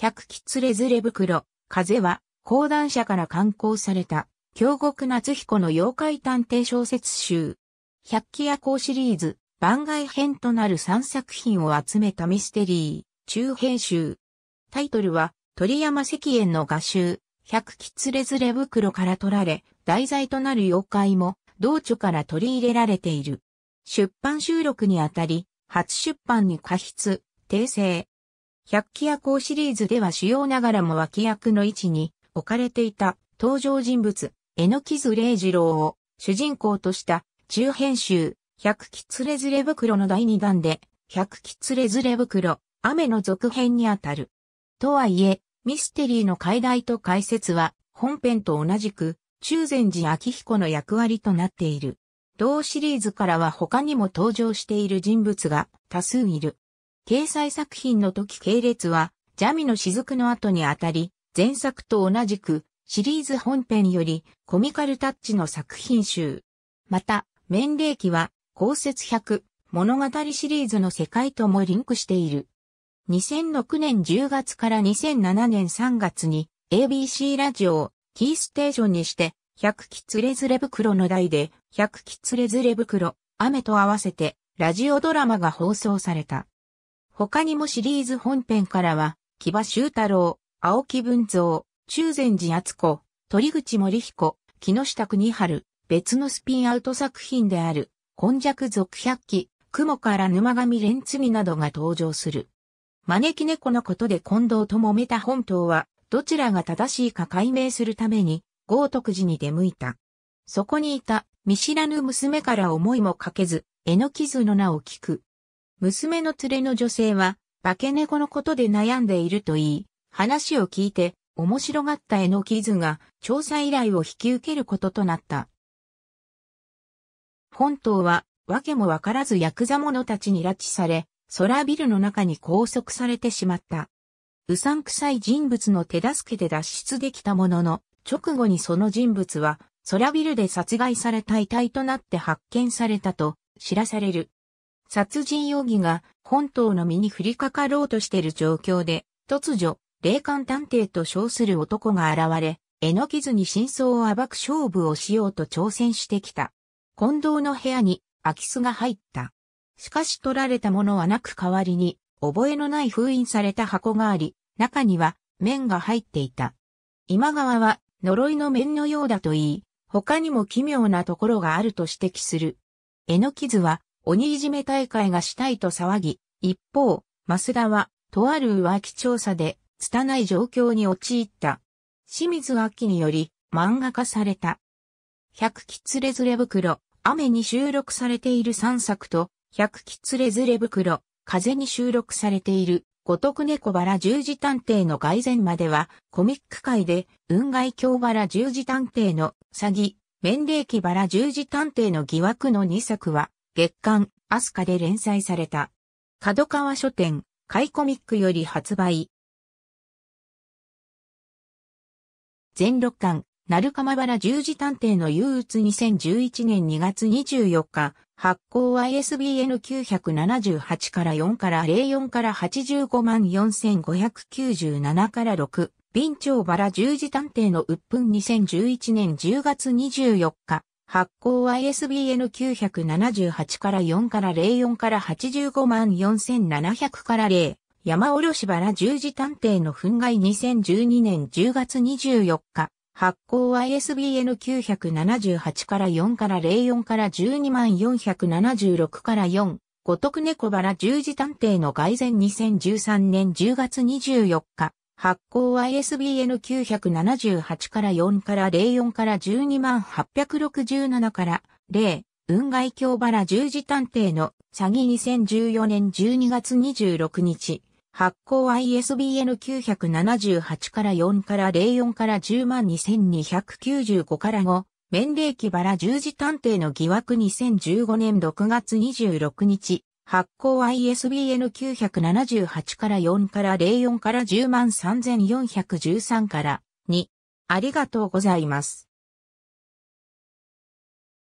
百吉れズれ袋、風は、講談社から刊行された、京極夏彦の妖怪探偵小説集。百鬼夜行シリーズ、番外編となる3作品を集めたミステリー、中編集。タイトルは、鳥山石燕の画集、百吉れズれ袋から取られ、題材となる妖怪も、同著から取り入れられている。出版収録にあたり、初出版に過失、訂正、百鬼夜行シリーズでは主要ながらも脇役の位置に置かれていた登場人物、榎木津礼二郎を主人公とした中編集、百鬼連れずれ袋の第2弾で、百鬼連れずれ袋、雨の続編にあたる。とはいえ、ミステリーの解題と解説は、本編と同じく、中禅寺明彦の役割となっている。同シリーズからは他にも登場している人物が多数いる。掲載作品の時系列は、ジャミの雫の後にあたり、前作と同じく、シリーズ本編よりコミカルタッチの作品集。また、面齢記は、公設100、物語シリーズの世界ともリンクしている。2006年10月から2007年3月に、ABC ラジオキーステーションにして、100キツレズレ袋の台で、100キツレズレ袋、雨と合わせて、ラジオドラマが放送された。他にもシリーズ本編からは、木場修太郎、青木文蔵、中禅寺敦子、鳥口森彦、木下邦春、別のスピンアウト作品である、本弱続百鬼、雲から沼上連継などが登場する。招き猫のことで近藤と揉めた本島は、どちらが正しいか解明するために、豪徳寺に出向いた。そこにいた、見知らぬ娘から思いもかけず、絵の傷の名を聞く、娘の連れの女性は、化け猫のことで悩んでいると言い、話を聞いて、面白がった絵の傷が、調査依頼を引き受けることとなった。本島は、わけもわからずヤクザ者たちに拉致され、空ビルの中に拘束されてしまった。うさんくさい人物の手助けで脱出できたものの、直後にその人物は、空ビルで殺害された遺体となって発見されたと知らされる。殺人容疑が本島の身に降りかかろうとしている状況で、突如、霊感探偵と称する男が現れ、絵の傷に真相を暴く勝負をしようと挑戦してきた。近藤の部屋に空き巣が入った。しかし取られたものはなく代わりに、覚えのない封印された箱があり、中には面が入っていた。今川は呪いの面のようだと言い、他にも奇妙なところがあると指摘する。絵の傷は鬼いじめ大会がしたいと騒ぎ、一方、増田は、とある浮気調査で、拙い状況に陥った。清水明により、漫画化された。百吉連れずれ袋、雨に収録されている三作と、百吉連れずれ袋、風に収録されている、五徳猫バラ十字探偵の外前までは、コミック界で、雲外京ラ十字探偵の詐欺、面霊バラ十字探偵の疑惑の二作は、月刊、アスカで連載された。角川書店、カイコミックより発売。全6巻、鳴釜原十字探偵の憂鬱2011年2月24日、発行 ISBN 978から4から04から85万4597から6、備長原十字探偵の鬱憤2011年10月24日、発行は ISBN 978から4から04から85万4700から0。山おろし原十字探偵の憤慨2012年10月24日。発行は ISBN 978から4から04から12万476から4。五徳猫原十字探偵の外伝2013年10月24日。発行は ISBN 978から4から04から12 867から0、雲外京原十字探偵の詐欺2014年12月26日。発行 ISBN 978から4から04から10 2295から5、免霊記バラ十字探偵の疑惑2015年6月26日、発行 ISBN 978から4から04から1 0 3 4 1 3から2。ありがとうございます。